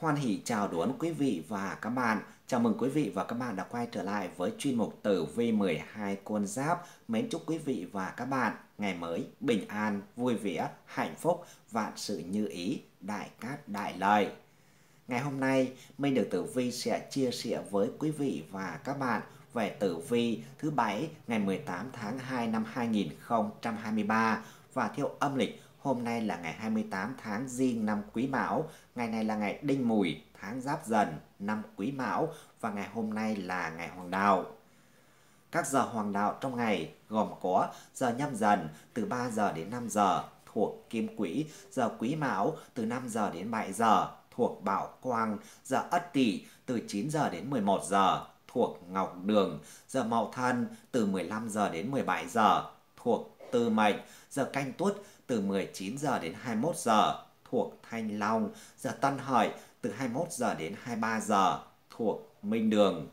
Hoan hỷ chào đón quý vị và các bạn. Chào mừng quý vị và các bạn đã quay trở lại với chuyên mục tử vi 12 con giáp. Mến chúc quý vị và các bạn ngày mới bình an, vui vẻ, hạnh phúc, vạn sự như ý, đại cát đại lợi. Ngày hôm nay, Minh Được Tử Vi sẽ chia sẻ với quý vị và các bạn về tử vi thứ bảy ngày 18 tháng 2 năm 2023 và theo âm lịch Hôm nay là ngày 28 tháng Giêng năm Quý Mão, ngày này là ngày Đinh Mùi, tháng Giáp Dần, năm Quý Mão và ngày hôm nay là ngày Hoàng Đạo. Các giờ hoàng đạo trong ngày gồm có giờ nhâm dần từ 3 giờ đến 5 giờ thuộc kim quỹ, giờ quý mão từ 5 giờ đến 7 giờ thuộc bảo quang, giờ ất tỵ từ 9 giờ đến 11 giờ thuộc ngọc đường, giờ mậu thân từ 15 giờ đến 17 giờ thuộc tư mệnh, giờ canh tuất từ 19 giờ đến 21 giờ thuộc Thanh Long, giờ Tân Hợi từ 21 giờ đến 23 giờ thuộc Minh Đường.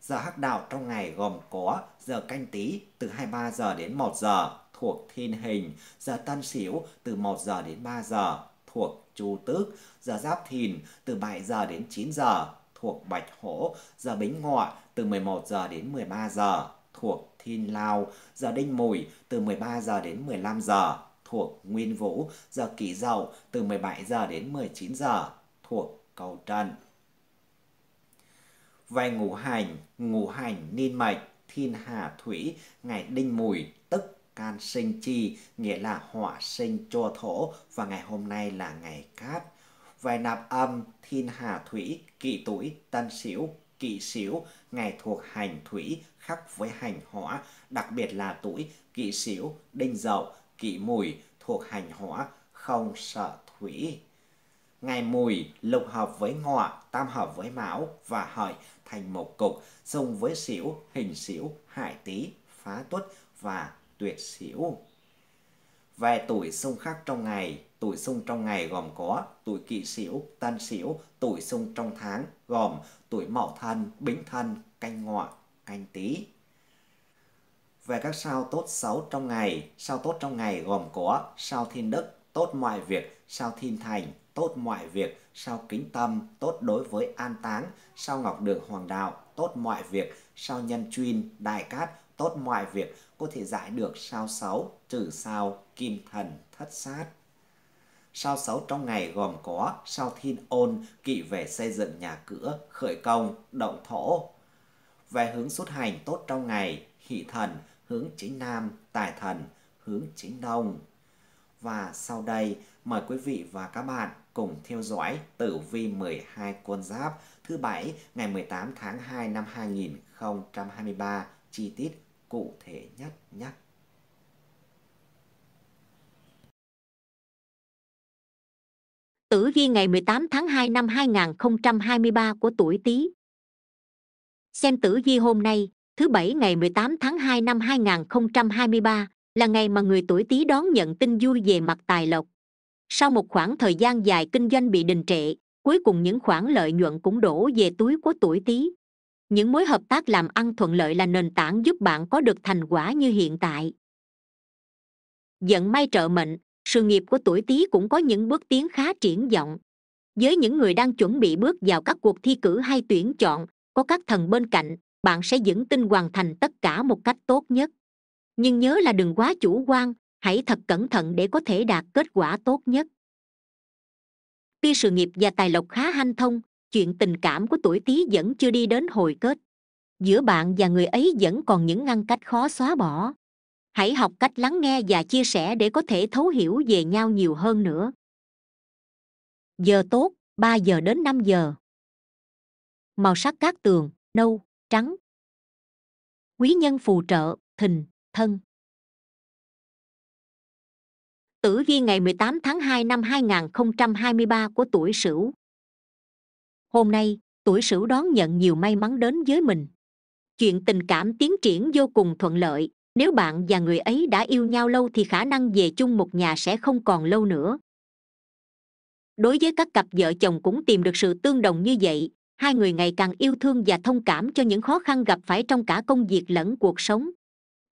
Giờ hắc đạo trong ngày gồm có giờ canh tí từ 23 giờ đến 1 giờ thuộc Thiên Hình, giờ Tân Sửu từ 1 giờ đến 3 giờ thuộc Chu Tước, giờ Giáp Thìn từ 7 giờ đến 9 giờ thuộc Bạch Hổ, giờ Bính Ngọ từ 11 giờ đến 13 giờ thuộc Khin Lao, giờ Đinh Mùi từ 13 giờ đến 15 giờ thuộc Nguyên Vũ, giờ Kỷ Dậu từ 17 giờ đến 19 giờ thuộc Cầu Trần. Về ngũ hành, ngũ hành niên mệnh, thiên hà thủy, ngày Đinh Mùi tức can sinh chi, nghĩa là hỏa sinh cho thổ và ngày hôm nay là ngày cát. Vài nạp âm, thiên hà thủy, kỵ tuổi, tân sửu kỵ sửu ngày thuộc hành thủy khắc với hành hỏa, đặc biệt là tuổi kỵ sửu, đinh dậu, kỵ mùi thuộc hành hỏa, không sợ thủy. Ngày mùi lục hợp với ngọ, tam hợp với mão và hợi thành một cục, dùng với xỉu, hình xỉu, hại tý, phá tuất và tuyệt xỉu về tuổi xung khắc trong ngày, tuổi xung trong ngày gồm có tuổi kỵ sửu, tân sửu, tuổi xung trong tháng gồm tuổi mậu thân, bính thân, canh ngọ, canh tý. Về các sao tốt xấu trong ngày, sao tốt trong ngày gồm có sao thiên đức, tốt mọi việc, sao thiên thành, tốt mọi việc, sao kính tâm, tốt đối với an táng, sao ngọc đường hoàng đạo, tốt mọi việc, sao nhân chuyên, đại cát, tốt mọi việc, có thể giải được sao xấu, trừ sao kim thần thất sát. Sao sáu trong ngày gồm có sao thiên ôn kỵ về xây dựng nhà cửa, khởi công, động thổ. Về hướng xuất hành tốt trong ngày, hỷ thần hướng chính nam, tài thần hướng chính đông. Và sau đây, mời quý vị và các bạn cùng theo dõi tử vi 12 quân giáp thứ bảy ngày 18 tháng 2 năm 2023 chi tiết cụ thể nhất nhất tử vi ngày 18 tháng 2 năm 2023 của tuổi Tý. Xem tử vi hôm nay, thứ Bảy ngày 18 tháng 2 năm 2023, là ngày mà người tuổi Tý đón nhận tin vui về mặt tài lộc. Sau một khoảng thời gian dài kinh doanh bị đình trệ, cuối cùng những khoản lợi nhuận cũng đổ về túi của tuổi Tý. Những mối hợp tác làm ăn thuận lợi là nền tảng giúp bạn có được thành quả như hiện tại. Dẫn may trợ mệnh, sự nghiệp của tuổi tý cũng có những bước tiến khá triển vọng với những người đang chuẩn bị bước vào các cuộc thi cử hay tuyển chọn có các thần bên cạnh bạn sẽ vững tin hoàn thành tất cả một cách tốt nhất nhưng nhớ là đừng quá chủ quan hãy thật cẩn thận để có thể đạt kết quả tốt nhất tuy sự nghiệp và tài lộc khá hanh thông chuyện tình cảm của tuổi tý vẫn chưa đi đến hồi kết giữa bạn và người ấy vẫn còn những ngăn cách khó xóa bỏ hãy học cách lắng nghe và chia sẻ để có thể thấu hiểu về nhau nhiều hơn nữa giờ tốt ba giờ đến năm giờ màu sắc các tường nâu trắng quý nhân phù trợ thìn thân Tử vi ngày 18 tháng 2 năm 2023 của tuổi Sửu. Hôm nay, tuổi Sửu đón nhận nhiều may mắn đến với mình. Chuyện tình cảm tiến triển vô cùng thuận lợi, nếu bạn và người ấy đã yêu nhau lâu thì khả năng về chung một nhà sẽ không còn lâu nữa đối với các cặp vợ chồng cũng tìm được sự tương đồng như vậy hai người ngày càng yêu thương và thông cảm cho những khó khăn gặp phải trong cả công việc lẫn cuộc sống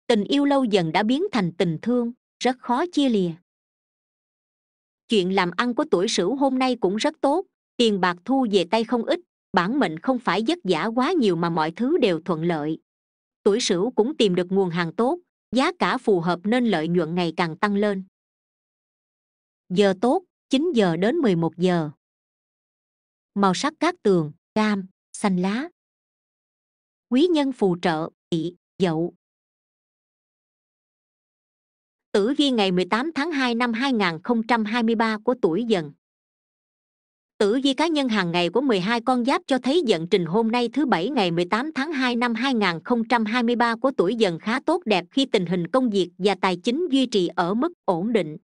tình yêu lâu dần đã biến thành tình thương rất khó chia lìa chuyện làm ăn của tuổi sửu hôm nay cũng rất tốt tiền bạc thu về tay không ít bản mệnh không phải vất vả quá nhiều mà mọi thứ đều thuận lợi tuổi sửu cũng tìm được nguồn hàng tốt giá cả phù hợp nên lợi nhuận ngày càng tăng lên giờ tốt 9 giờ đến 11 giờ màu sắc cát tường cam xanh lá quý nhân phù trợ tỵ dậu tử vi ngày 18 tháng 2 năm 2023 của tuổi dần tử vi cá nhân hàng ngày của 12 con giáp cho thấy vận trình hôm nay thứ bảy ngày 18 tháng 2 năm 2023 của tuổi dần khá tốt đẹp khi tình hình công việc và tài chính duy trì ở mức ổn định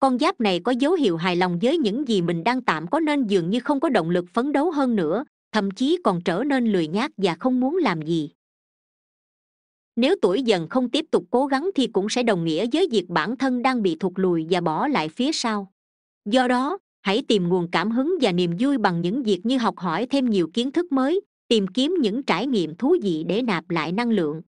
con giáp này có dấu hiệu hài lòng với những gì mình đang tạm có nên dường như không có động lực phấn đấu hơn nữa thậm chí còn trở nên lười nhác và không muốn làm gì nếu tuổi dần không tiếp tục cố gắng thì cũng sẽ đồng nghĩa với việc bản thân đang bị thụt lùi và bỏ lại phía sau do đó hãy tìm nguồn cảm hứng và niềm vui bằng những việc như học hỏi thêm nhiều kiến thức mới tìm kiếm những trải nghiệm thú vị để nạp lại năng lượng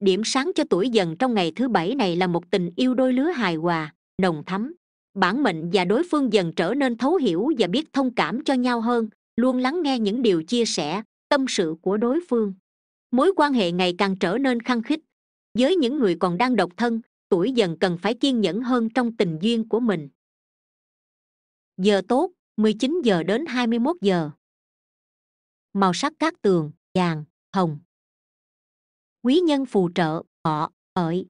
điểm sáng cho tuổi dần trong ngày thứ bảy này là một tình yêu đôi lứa hài hòa đồng thắm bản mệnh và đối phương dần trở nên thấu hiểu và biết thông cảm cho nhau hơn luôn lắng nghe những điều chia sẻ tâm sự của đối phương mối quan hệ ngày càng trở nên khăng khít với những người còn đang độc thân tuổi dần cần phải kiên nhẫn hơn trong tình duyên của mình giờ tốt 19 giờ đến 21 giờ màu sắc các tường vàng hồng quý nhân phù trợ họ ợi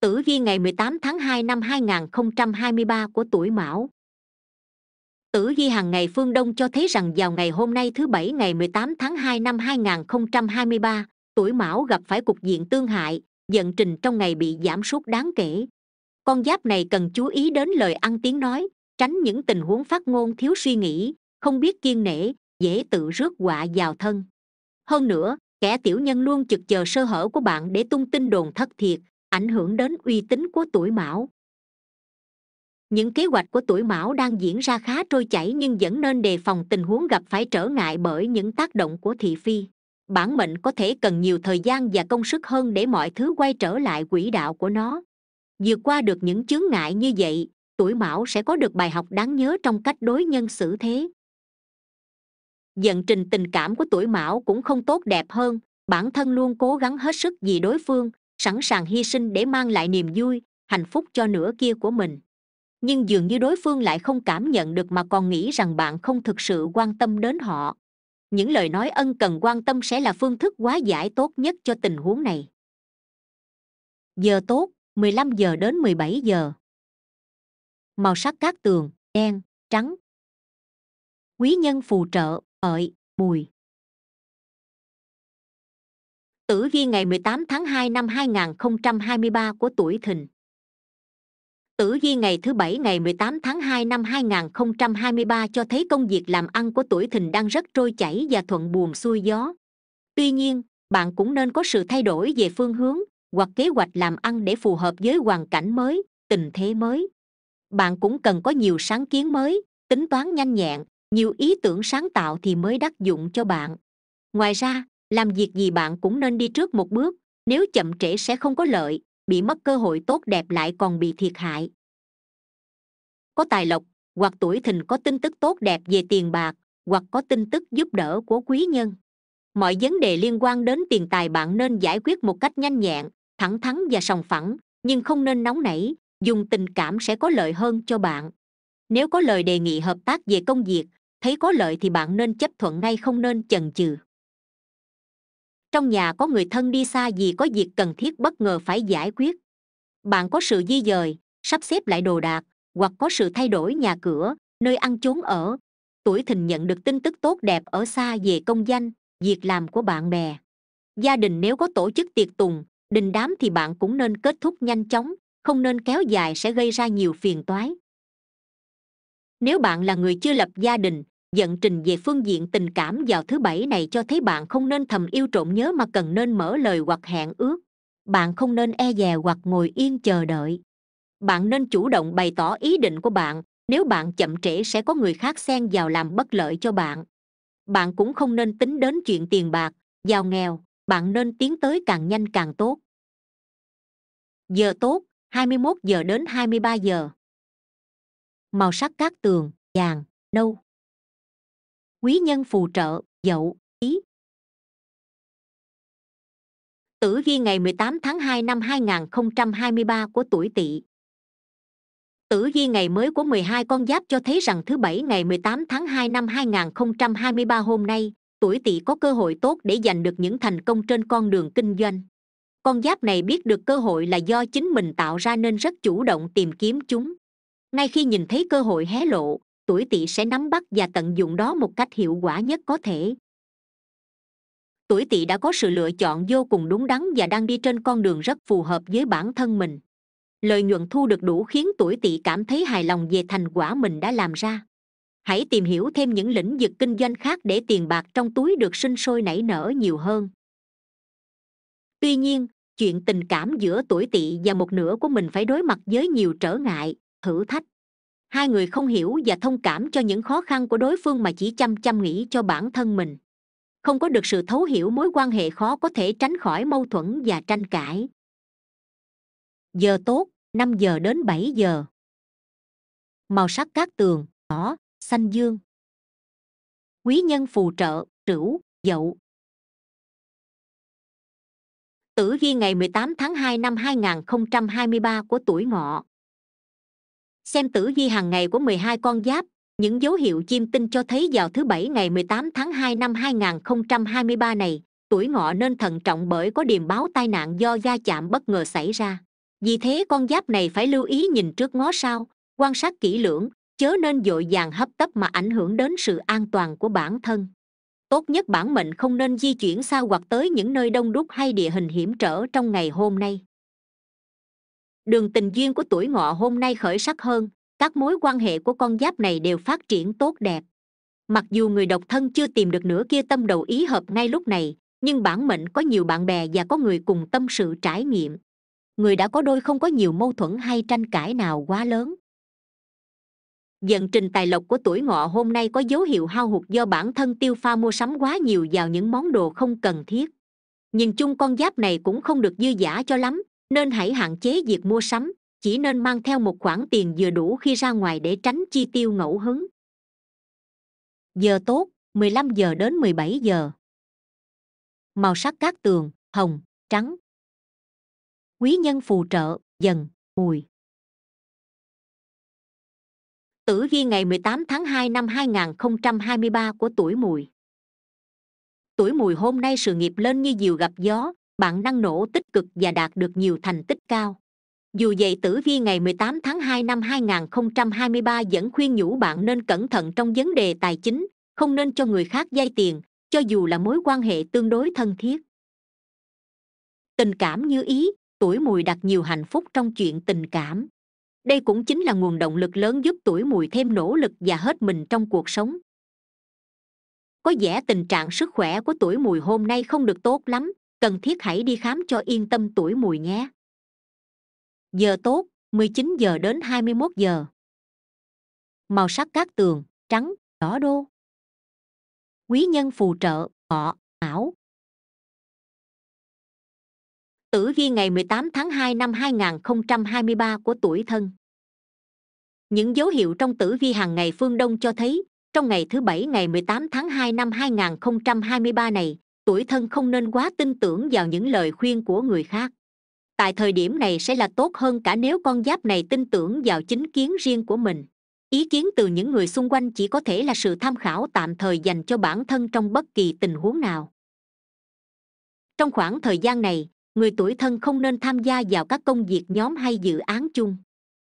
tử vi ngày 18 tháng 2 năm 2023 của tuổi Mão. Tử vi hàng ngày phương Đông cho thấy rằng vào ngày hôm nay thứ Bảy ngày 18 tháng 2 năm 2023, tuổi Mão gặp phải cục diện tương hại, vận trình trong ngày bị giảm sút đáng kể con giáp này cần chú ý đến lời ăn tiếng nói tránh những tình huống phát ngôn thiếu suy nghĩ không biết kiên nể dễ tự rước họa vào thân hơn nữa kẻ tiểu nhân luôn chực chờ sơ hở của bạn để tung tin đồn thất thiệt ảnh hưởng đến uy tín của tuổi mão những kế hoạch của tuổi mão đang diễn ra khá trôi chảy nhưng vẫn nên đề phòng tình huống gặp phải trở ngại bởi những tác động của thị phi bản mệnh có thể cần nhiều thời gian và công sức hơn để mọi thứ quay trở lại quỹ đạo của nó vượt qua được những chướng ngại như vậy tuổi mão sẽ có được bài học đáng nhớ trong cách đối nhân xử thế dần trình tình cảm của tuổi mão cũng không tốt đẹp hơn bản thân luôn cố gắng hết sức vì đối phương sẵn sàng hy sinh để mang lại niềm vui hạnh phúc cho nửa kia của mình nhưng dường như đối phương lại không cảm nhận được mà còn nghĩ rằng bạn không thực sự quan tâm đến họ những lời nói ân cần quan tâm sẽ là phương thức hóa giải tốt nhất cho tình huống này giờ tốt 15 giờ đến 17 giờ. Màu sắc các tường, đen, trắng. Quý nhân phù trợ, hợi, mùi. Tử vi ngày 18 tháng 2 năm 2023 của tuổi thìn. Tử vi ngày thứ Bảy ngày 18 tháng 2 năm 2023 cho thấy công việc làm ăn của tuổi thìn đang rất trôi chảy và thuận buồm xuôi gió. Tuy nhiên, bạn cũng nên có sự thay đổi về phương hướng, hoặc kế hoạch làm ăn để phù hợp với hoàn cảnh mới tình thế mới bạn cũng cần có nhiều sáng kiến mới tính toán nhanh nhẹn nhiều ý tưởng sáng tạo thì mới đắc dụng cho bạn ngoài ra làm việc gì bạn cũng nên đi trước một bước nếu chậm trễ sẽ không có lợi bị mất cơ hội tốt đẹp lại còn bị thiệt hại có tài lộc hoặc tuổi thìn có tin tức tốt đẹp về tiền bạc hoặc có tin tức giúp đỡ của quý nhân mọi vấn đề liên quan đến tiền tài bạn nên giải quyết một cách nhanh nhẹn thẳng thắn và sòng phẳng nhưng không nên nóng nảy dùng tình cảm sẽ có lợi hơn cho bạn nếu có lời đề nghị hợp tác về công việc thấy có lợi thì bạn nên chấp thuận ngay không nên chần chừ trong nhà có người thân đi xa vì có việc cần thiết bất ngờ phải giải quyết bạn có sự di dời sắp xếp lại đồ đạc hoặc có sự thay đổi nhà cửa nơi ăn chốn ở tuổi thìn nhận được tin tức tốt đẹp ở xa về công danh việc làm của bạn bè gia đình nếu có tổ chức tiệc tùng đình đám thì bạn cũng nên kết thúc nhanh chóng không nên kéo dài sẽ gây ra nhiều phiền toái nếu bạn là người chưa lập gia đình dẫn trình về phương diện tình cảm vào thứ bảy này cho thấy bạn không nên thầm yêu trộm nhớ mà cần nên mở lời hoặc hẹn ước bạn không nên e dè hoặc ngồi yên chờ đợi bạn nên chủ động bày tỏ ý định của bạn nếu bạn chậm trễ sẽ có người khác xen vào làm bất lợi cho bạn bạn cũng không nên tính đến chuyện tiền bạc giàu nghèo bạn nên tiến tới càng nhanh càng tốt giờ tốt 21 giờ đến 23 giờ màu sắc các tường vàng nâu quý nhân phù trợ dậu ý tử vi ngày 18 tháng 2 năm 2023 của tuổi tỵ Tử vi ngày mới của 12 con giáp cho thấy rằng thứ Bảy ngày 18 tháng 2 năm 2023 hôm nay, tuổi tỵ có cơ hội tốt để giành được những thành công trên con đường kinh doanh con giáp này biết được cơ hội là do chính mình tạo ra nên rất chủ động tìm kiếm chúng ngay khi nhìn thấy cơ hội hé lộ tuổi tỵ sẽ nắm bắt và tận dụng đó một cách hiệu quả nhất có thể tuổi tỵ đã có sự lựa chọn vô cùng đúng đắn và đang đi trên con đường rất phù hợp với bản thân mình lợi nhuận thu được đủ khiến tuổi tỵ cảm thấy hài lòng về thành quả mình đã làm ra hãy tìm hiểu thêm những lĩnh vực kinh doanh khác để tiền bạc trong túi được sinh sôi nảy nở nhiều hơn tuy nhiên chuyện tình cảm giữa tuổi tỵ và một nửa của mình phải đối mặt với nhiều trở ngại thử thách hai người không hiểu và thông cảm cho những khó khăn của đối phương mà chỉ chăm chăm nghĩ cho bản thân mình không có được sự thấu hiểu mối quan hệ khó có thể tránh khỏi mâu thuẫn và tranh cãi giờ tốt 5 giờ đến 7 giờ màu sắc các tường đỏ xanh dương quý nhân phù trợ trửu dậu tử vi ngày 18 tháng 2 năm 2023 của tuổi ngọ. Xem tử vi hàng ngày của 12 con giáp, những dấu hiệu chiêm tinh cho thấy vào thứ Bảy ngày 18 tháng 2 năm 2023 này, tuổi ngọ nên thận trọng bởi có điềm báo tai nạn do gia chạm bất ngờ xảy ra. Vì thế con giáp này phải lưu ý nhìn trước ngó sau, quan sát kỹ lưỡng, chớ nên dội vàng hấp tấp mà ảnh hưởng đến sự an toàn của bản thân tốt nhất bản mệnh không nên di chuyển xa hoặc tới những nơi đông đúc hay địa hình hiểm trở trong ngày hôm nay đường tình duyên của tuổi ngọ hôm nay khởi sắc hơn các mối quan hệ của con giáp này đều phát triển tốt đẹp mặc dù người độc thân chưa tìm được nửa kia tâm đầu ý hợp ngay lúc này nhưng bản mệnh có nhiều bạn bè và có người cùng tâm sự trải nghiệm người đã có đôi không có nhiều mâu thuẫn hay tranh cãi nào quá lớn dần trình tài lộc của tuổi ngọ hôm nay có dấu hiệu hao hụt do bản thân tiêu pha mua sắm quá nhiều vào những món đồ không cần thiết nhìn chung con giáp này cũng không được dư giả cho lắm nên hãy hạn chế việc mua sắm chỉ nên mang theo một khoản tiền vừa đủ khi ra ngoài để tránh chi tiêu ngẫu hứng giờ tốt 15 giờ đến 17 giờ màu sắc cát tường hồng trắng quý nhân phù trợ dần mùi tử ghi ngày 18 tháng 2 năm 2023 của tuổi mùi tuổi mùi hôm nay sự nghiệp lên như diều gặp gió bạn năng nổ tích cực và đạt được nhiều thành tích cao dù vậy tử vi ngày 18 tháng 2 năm 2023 vẫn khuyên nhủ bạn nên cẩn thận trong vấn đề tài chính không nên cho người khác vay tiền cho dù là mối quan hệ tương đối thân thiết tình cảm như ý tuổi mùi đặt nhiều hạnh phúc trong chuyện tình cảm đây cũng chính là nguồn động lực lớn giúp tuổi mùi thêm nỗ lực và hết mình trong cuộc sống có vẻ tình trạng sức khỏe của tuổi mùi hôm nay không được tốt lắm cần thiết hãy đi khám cho yên tâm tuổi mùi nhé giờ tốt 19 giờ đến 21 giờ màu sắc cát tường trắng đỏ đô quý nhân phù trợ ngọ, mão tử ghi ngày 18 tháng 2 năm 2023 của tuổi thân những dấu hiệu trong tử vi hàng ngày phương đông cho thấy trong ngày thứ bảy ngày 18 tháng 2 năm 2023 này tuổi thân không nên quá tin tưởng vào những lời khuyên của người khác tại thời điểm này sẽ là tốt hơn cả nếu con giáp này tin tưởng vào chính kiến riêng của mình ý kiến từ những người xung quanh chỉ có thể là sự tham khảo tạm thời dành cho bản thân trong bất kỳ tình huống nào trong khoảng thời gian này người tuổi thân không nên tham gia vào các công việc nhóm hay dự án chung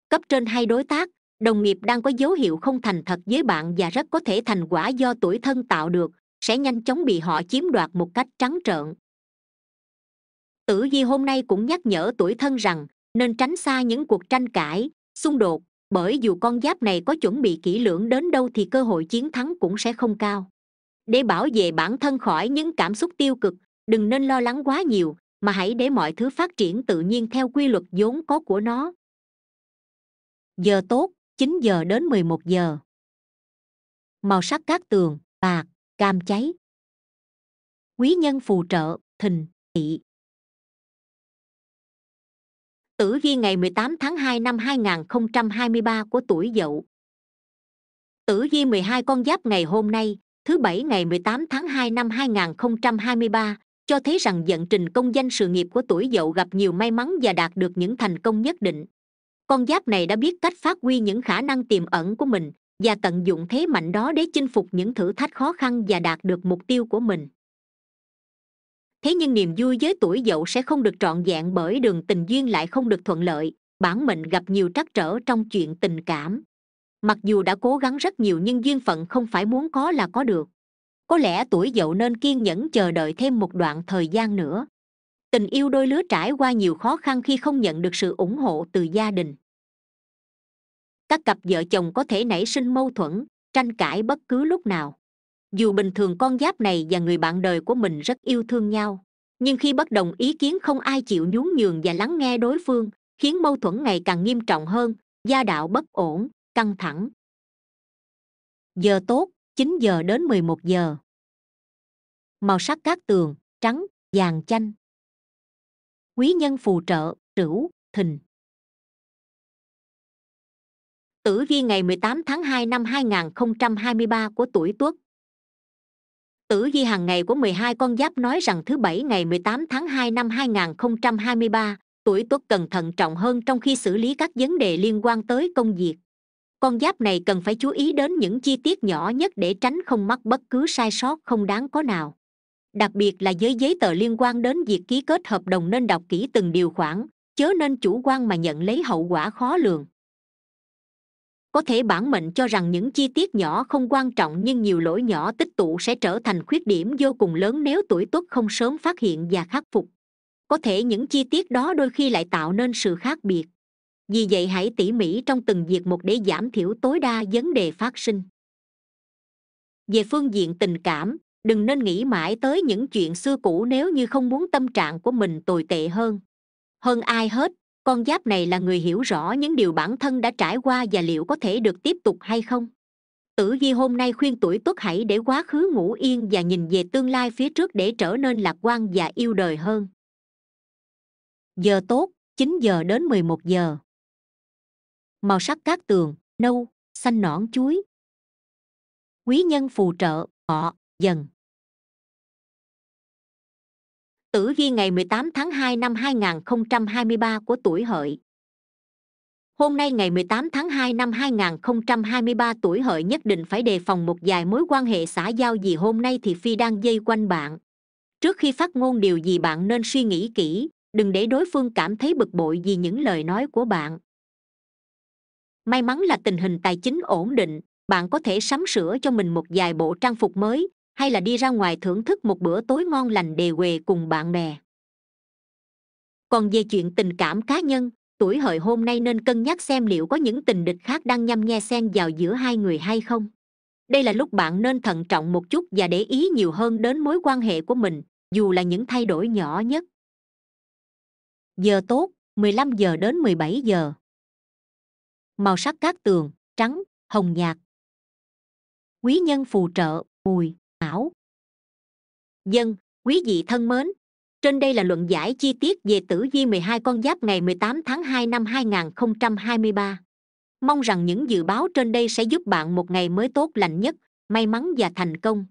cấp trên hay đối tác đồng nghiệp đang có dấu hiệu không thành thật với bạn và rất có thể thành quả do tuổi thân tạo được sẽ nhanh chóng bị họ chiếm đoạt một cách trắng trợn tử vi hôm nay cũng nhắc nhở tuổi thân rằng nên tránh xa những cuộc tranh cãi xung đột bởi dù con giáp này có chuẩn bị kỹ lưỡng đến đâu thì cơ hội chiến thắng cũng sẽ không cao để bảo vệ bản thân khỏi những cảm xúc tiêu cực đừng nên lo lắng quá nhiều mà hãy để mọi thứ phát triển tự nhiên theo quy luật vốn có của nó giờ tốt 9 giờ đến 11 giờ màu sắc các tường bạc cam cháy quý nhân phù trợ thình thị. tử vi ngày 18 tháng 2 năm 2023 của tuổi dậu tử vi 12 con giáp ngày hôm nay thứ bảy ngày 18 tháng 2 năm 2023 cho thấy rằng vận trình công danh sự nghiệp của tuổi dậu gặp nhiều may mắn và đạt được những thành công nhất định con giáp này đã biết cách phát huy những khả năng tiềm ẩn của mình và tận dụng thế mạnh đó để chinh phục những thử thách khó khăn và đạt được mục tiêu của mình thế nhưng niềm vui với tuổi dậu sẽ không được trọn vẹn bởi đường tình duyên lại không được thuận lợi bản mệnh gặp nhiều trắc trở trong chuyện tình cảm mặc dù đã cố gắng rất nhiều nhưng duyên phận không phải muốn có là có được có lẽ tuổi dậu nên kiên nhẫn chờ đợi thêm một đoạn thời gian nữa tình yêu đôi lứa trải qua nhiều khó khăn khi không nhận được sự ủng hộ từ gia đình các cặp vợ chồng có thể nảy sinh mâu thuẫn tranh cãi bất cứ lúc nào dù bình thường con giáp này và người bạn đời của mình rất yêu thương nhau nhưng khi bất đồng ý kiến không ai chịu nhún nhường và lắng nghe đối phương khiến mâu thuẫn ngày càng nghiêm trọng hơn gia đạo bất ổn căng thẳng giờ tốt 9 giờ đến 11 giờ màu sắc cát tường trắng vàng chanh quý nhân phù trợ trửu thình. tử vi ngày 18 tháng 2 năm 2023 của tuổi Tuất. Tử vi hàng ngày của 12 con giáp nói rằng thứ Bảy ngày 18 tháng 2 năm 2023, tuổi Tuất cần thận trọng hơn trong khi xử lý các vấn đề liên quan tới công việc. Con giáp này cần phải chú ý đến những chi tiết nhỏ nhất để tránh không mắc bất cứ sai sót không đáng có nào đặc biệt là với giấy tờ liên quan đến việc ký kết hợp đồng nên đọc kỹ từng điều khoản chớ nên chủ quan mà nhận lấy hậu quả khó lường có thể bản mệnh cho rằng những chi tiết nhỏ không quan trọng nhưng nhiều lỗi nhỏ tích tụ sẽ trở thành khuyết điểm vô cùng lớn nếu tuổi tuất không sớm phát hiện và khắc phục có thể những chi tiết đó đôi khi lại tạo nên sự khác biệt vì vậy hãy tỉ mỉ trong từng việc một để giảm thiểu tối đa vấn đề phát sinh về phương diện tình cảm đừng nên nghĩ mãi tới những chuyện xưa cũ nếu như không muốn tâm trạng của mình tồi tệ hơn hơn ai hết con giáp này là người hiểu rõ những điều bản thân đã trải qua và liệu có thể được tiếp tục hay không tử vi hôm nay khuyên tuổi tuất hãy để quá khứ ngủ yên và nhìn về tương lai phía trước để trở nên lạc quan và yêu đời hơn giờ tốt 9 giờ đến 11 giờ màu sắc cát tường nâu xanh nõn chuối quý nhân phù trợ họ dần tử vi ngày 18 tháng 2 năm 2023 của tuổi hợi hôm nay ngày 18 tháng 2 năm 2023 tuổi hợi nhất định phải đề phòng một vài mối quan hệ xã giao gì hôm nay thì phi đang dây quanh bạn trước khi phát ngôn điều gì bạn nên suy nghĩ kỹ đừng để đối phương cảm thấy bực bội vì những lời nói của bạn may mắn là tình hình tài chính ổn định bạn có thể sắm sửa cho mình một vài bộ trang phục mới hay là đi ra ngoài thưởng thức một bữa tối ngon lành đề quề cùng bạn bè còn về chuyện tình cảm cá nhân tuổi hợi hôm nay nên cân nhắc xem liệu có những tình địch khác đang nhăm nhe xen vào giữa hai người hay không đây là lúc bạn nên thận trọng một chút và để ý nhiều hơn đến mối quan hệ của mình dù là những thay đổi nhỏ nhất giờ tốt 15 giờ đến 17 giờ màu sắc cát tường trắng hồng nhạt quý nhân phù trợ mùi ảo dân quý vị thân mến trên đây là luận giải chi tiết về tử vi 12 con giáp ngày 18 tháng 2 năm 2023. mong rằng những dự báo trên đây sẽ giúp bạn một ngày mới tốt lành nhất may mắn và thành công